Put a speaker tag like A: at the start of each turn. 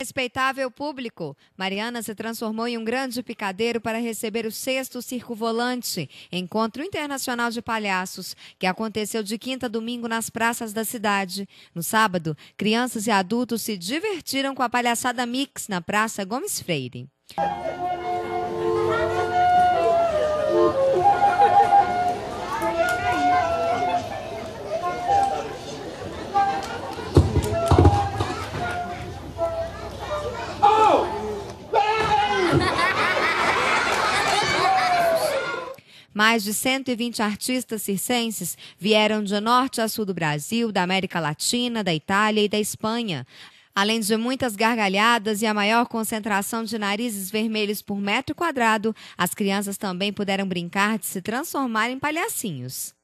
A: Respeitável público, Mariana se transformou em um grande picadeiro para receber o sexto Circo Volante, encontro internacional de palhaços, que aconteceu de quinta a domingo nas praças da cidade. No sábado, crianças e adultos se divertiram com a palhaçada Mix na Praça Gomes Freire. Mais de 120 artistas circenses vieram de norte a sul do Brasil, da América Latina, da Itália e da Espanha. Além de muitas gargalhadas e a maior concentração de narizes vermelhos por metro quadrado, as crianças também puderam brincar de se transformar em palhacinhos.